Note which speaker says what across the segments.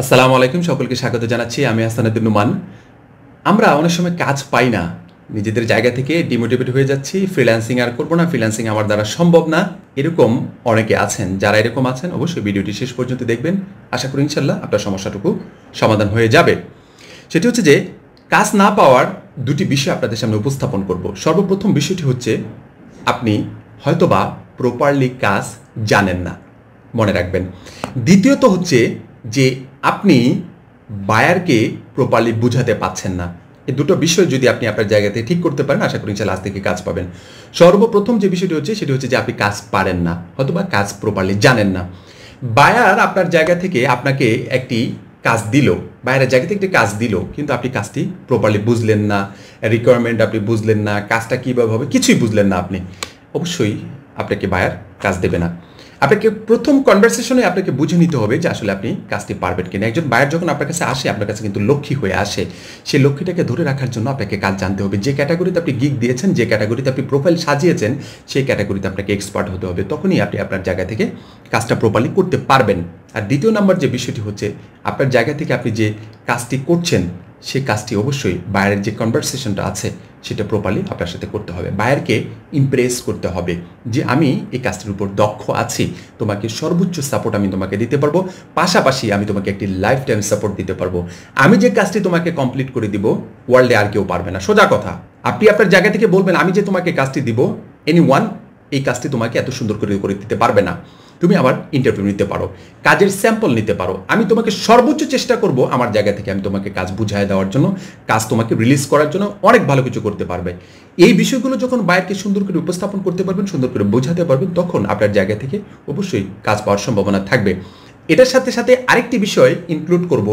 Speaker 1: আসসালামু আলাইকুম সকলকে স্বাগত জানাচ্ছি আমি আসানুদ্দিন নুমান আমরা অনেক সময় কাজ পাই না নিজেদের জায়গা থেকে ডিমোটিভেট হয়ে যাচ্ছি ফ্রিল্যান্সিং আর করবো না ফ্রিল্যান্সিং আমার দ্বারা সম্ভব না এরকম অনেকে আছেন যারা এরকম আছেন অবশ্যই ভিডিওটি শেষ পর্যন্ত দেখবেন আশা করি ইনশাল্লাহ আপনার সমস্যাটুকু সমাধান হয়ে যাবে সেটি হচ্ছে যে কাজ না পাওয়ার দুটি বিষয় আপনাদের সামনে উপস্থাপন করব সর্বপ্রথম বিষয়টি হচ্ছে আপনি হয়তোবা প্রপারলি কাজ জানেন না মনে রাখবেন দ্বিতীয়ত হচ্ছে যে আপনি বায়ারকে প্রপারলি বুঝাতে পাচ্ছেন না এই দুটো বিষয় যদি আপনি আপনার জায়গাতে ঠিক করতে পারেন আশা করি ইনশাল্লাহ আজ থেকে কাজ পাবেন সর্বপ্রথম যে বিষয়টি হচ্ছে সেটি হচ্ছে যে আপনি কাজ পারেন না অথবা কাজ প্রপারলি জানেন না বায়ার আপনার জায়গা থেকে আপনাকে একটি কাজ দিল বাইরের জায়গা থেকে একটি কাজ দিল কিন্তু আপনি কাজটি প্রপারলি বুঝলেন না রিকোয়ারমেন্ট আপনি বুঝলেন না কাজটা কীভাবে হবে কিছুই বুঝলেন না আপনি অবশ্যই আপনাকে বায়ার কাজ দেবে না আপনাকে প্রথম কনভারসেশনে আপনাকে বুঝে নিতে হবে যে আসলে আপনি কাজটি পারবেন কিনা একজন বায়ার যখন আপনার কাছে আসে আপনার কাছে কিন্তু লক্ষ্মী হয়ে আসে সেই লক্ষ্মীটাকে ধরে রাখার জন্য আপনাকে কাজ জানতে হবে যে ক্যাটাগরিতে আপনি গিক দিয়েছেন যে ক্যাটাগরিতে আপনি প্রোফাইল সাজিয়েছেন সেই ক্যাটাগরিতে আপনাকে এক্সপার্ট হতে হবে তখনই আপনি আপনার জায়গা থেকে কাজটা প্রপারলি করতে পারবেন আর দ্বিতীয় নাম্বার যে বিষয়টি হচ্ছে আপনার জায়গা থেকে আপনি যে কাজটি করছেন সেই কাজটি অবশ্যই বায়ারের যে কনভারসেশনটা আছে সেটা প্রপারলি আপনার সাথে করতে হবে বায়ারকে ইমপ্রেস করতে হবে যে আমি এই কাজটির উপর দক্ষ আছি তোমাকে সর্বোচ্চ সাপোর্ট আমি তোমাকে দিতে পারবো পাশাপাশি আমি তোমাকে একটি লাইফ টাইম সাপোর্ট দিতে পারবো আমি যে কাজটি তোমাকে কমপ্লিট করে দিব ওয়ার্ল্ডে আর কেউ পারবে না সোজা কথা আপনি আপনার জায়গা থেকে বলবেন আমি যে তোমাকে কাজটি দিব এনি ওয়ান এই কাজটি তোমাকে এত সুন্দর করে করে দিতে পারবে না তুমি আবার ইন্টারভিউ নিতে পারো কাজের স্যাম্পল নিতে পারো আমি তোমাকে সর্বোচ্চ চেষ্টা করব আমার জায়গা থেকে আমি তোমাকে কাজ বুঝায় দেওয়ার জন্য কাজ তোমাকে রিলিজ করার জন্য অনেক ভালো কিছু করতে পারবে এই বিষয়গুলো যখন বাইরকে সুন্দর করে উপস্থাপন করতে পারবেন সুন্দর করে বোঝাতে পারবেন তখন আপনার জায়গা থেকে অবশ্যই কাজ পাওয়ার সম্ভাবনা থাকবে এটার সাথে সাথে আরেকটি বিষয় ইনক্লুড করব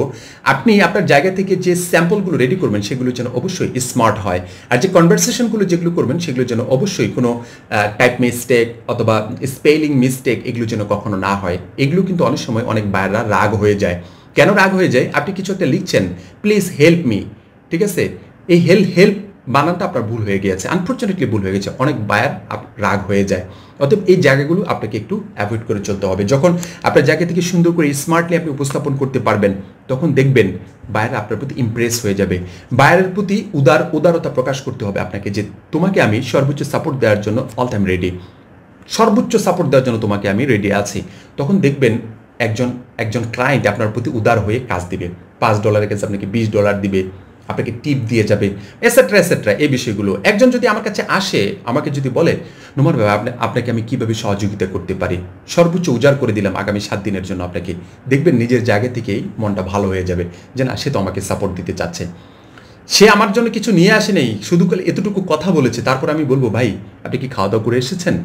Speaker 1: আপনি আপনার জায়গা থেকে যে স্যাম্পলগুলো রেডি করবেন সেগুলো যেন অবশ্যই স্মার্ট হয় আর যে কনভারসেশনগুলো যেগুলো করবেন সেগুলো যেন অবশ্যই কোনো টাইপ মিস্টেক অথবা স্পেলিং মিস্টেক এগুলো যেন কখনো না হয় এগুলো কিন্তু অনেক সময় অনেক বায়রা রাগ হয়ে যায় কেন রাগ হয়ে যায় আপনি কিছু একটা লিখছেন প্লিজ হেল্প মি ঠিক আছে এই হেল্প হেল্প বানানটা আপনার ভুল হয়ে গিয়েছে আনফর্চুনেটলি ভুল হয়ে গেছে অনেক বায়ার রাগ হয়ে যায় অতএব এই জায়গাগুলো আপনাকে একটু অ্যাভয়েড করে চলতে হবে যখন আপনার জায়গা থেকে সুন্দর করে স্মার্টলি আপনি উপস্থাপন করতে পারবেন তখন দেখবেন বায়ার আপনার প্রতি ইমপ্রেস হয়ে যাবে বায়ারের প্রতি উদার উদারতা প্রকাশ করতে হবে আপনাকে যে তোমাকে আমি সর্বোচ্চ সাপোর্ট দেওয়ার জন্য অল টাইম রেডি সর্বোচ্চ সাপোর্ট দেওয়ার জন্য তোমাকে আমি রেডি আছি তখন দেখবেন একজন একজন ক্লায়েন্ট আপনার প্রতি উদার হয়ে কাজ দিবে পাঁচ ডলারের কাছে আপনাকে বিশ ডলার দিবে আপনাকে টিপ দিয়ে যাবে এসেট্রা এসেট্রা এই বিষয়গুলো একজন যদি আমার কাছে আসে আমাকে যদি বলে নোমান ভাই আপনাকে আমি কিভাবে সহযোগিতা করতে পারি সর্বোচ্চ উজাড় করে দিলাম আগামী সাত দিনের জন্য আপনাকে দেখবেন নিজের জায়গা থেকেই মনটা ভালো হয়ে যাবে যে না সে তো আমাকে সাপোর্ট দিতে চাচ্ছে সে আমার জন্য কিছু নিয়ে আসে নেই শুধু এতটুকু কথা বলেছে তারপর আমি বলবো ভাই আপনি কি খাওয়া দাওয়া করে এসেছেন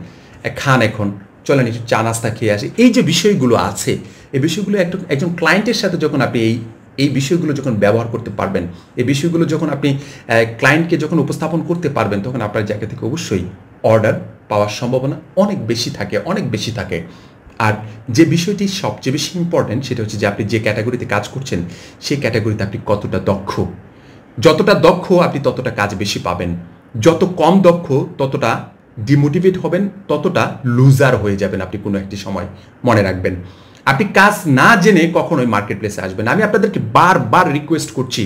Speaker 1: খান এখন চলেন একটু চা নাস্তা খেয়ে আসে এই যে বিষয়গুলো আছে এই বিষয়গুলো একজন ক্লায়েন্টের সাথে যখন আপনি এই এই বিষয়গুলো যখন ব্যবহার করতে পারবেন এই বিষয়গুলো যখন আপনি ক্লায়েন্টকে যখন উপস্থাপন করতে পারবেন তখন আপনার জায়গা থেকে অবশ্যই অর্ডার পাওয়ার সম্ভাবনা অনেক বেশি থাকে অনেক বেশি থাকে আর যে বিষয়টি সবচেয়ে বেশি ইম্পর্ট্যান্ট সেটা হচ্ছে যে আপনি যে ক্যাটাগরিতে কাজ করছেন সেই ক্যাটাগরিতে আপনি কতটা দক্ষ যতটা দক্ষ আপনি ততটা কাজ বেশি পাবেন যত কম দক্ষ ততটা ডিমোটিভেট হবেন ততটা লুজার হয়ে যাবেন আপনি কোনো একটি সময় মনে রাখবেন আপনি কাজ না জেনে কখনোই মার্কেট প্লেসে আসবেন আমি আপনাদেরকে বারবার রিকোয়েস্ট করছি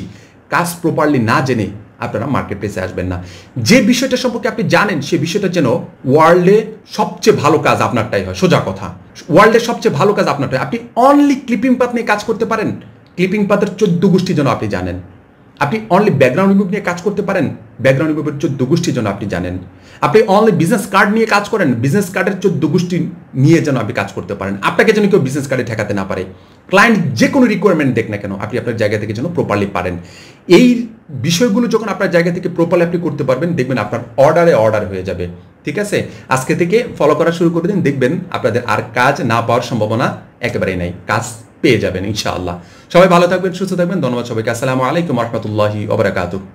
Speaker 1: কাজ প্রপারলি না জেনে আপনারা মার্কেট প্লেসে আসবেন না যে বিষয়টা সম্পর্কে আপনি জানেন সে বিষয়টা যেন ওয়ার্ল্ডে সবচেয়ে ভালো কাজ আপনারটাই হয় সোজা কথা ওয়ার্ল্ডে সবচেয়ে ভালো কাজ আপনারটাই আপনি অনলি ক্লিপিং পাত নিয়ে কাজ করতে পারেন ক্লিপিং পাতের চোদ্দ গোষ্ঠী যেন আপনি জানেন আপনি অনলি ব্যাকগ্রাউন্ড রিমুভ নিয়ে কাজ করতে পারেন ব্যাকগ্রাউন্ড রিমুভের চোদ্দ গোষ্ঠীর জন্য আপনি জানেন আপনি অনলি বিজনেস কার্ড নিয়ে কাজ করেন বিজনেস কার্ডের চোদ্দ গোষ্ঠী নিয়ে যেন আপনি কাজ করতে পারেন আপনাকে যেন কেউ বিজনেস কার্ডে ঠেকাতে না পারে ক্লায়েন্ট যে কোনো রিকোয়ারমেন্ট দেখ না কেন আপনি আপনার জায়গা থেকে যেন প্রপারলি পারেন এই বিষয়গুলো যখন আপনার জায়গা থেকে প্রপারলি আপনি করতে পারবেন দেখবেন আপনার অর্ডারে অর্ডার হয়ে যাবে ঠিক আছে আজকে থেকে ফলো করা শুরু করে দিন দেখবেন আপনাদের আর কাজ না পাওয়ার সম্ভাবনা একেবারেই নাই কাজ পেয়ে যাবেন ইনশাআল্লাহ সবাই ভালো থাকবেন সুস্থ থাকবেন ধন্যবাদ সবাইকে আসসালামু আলাইকুম রহমতুল্লাহি ওবরাকাতু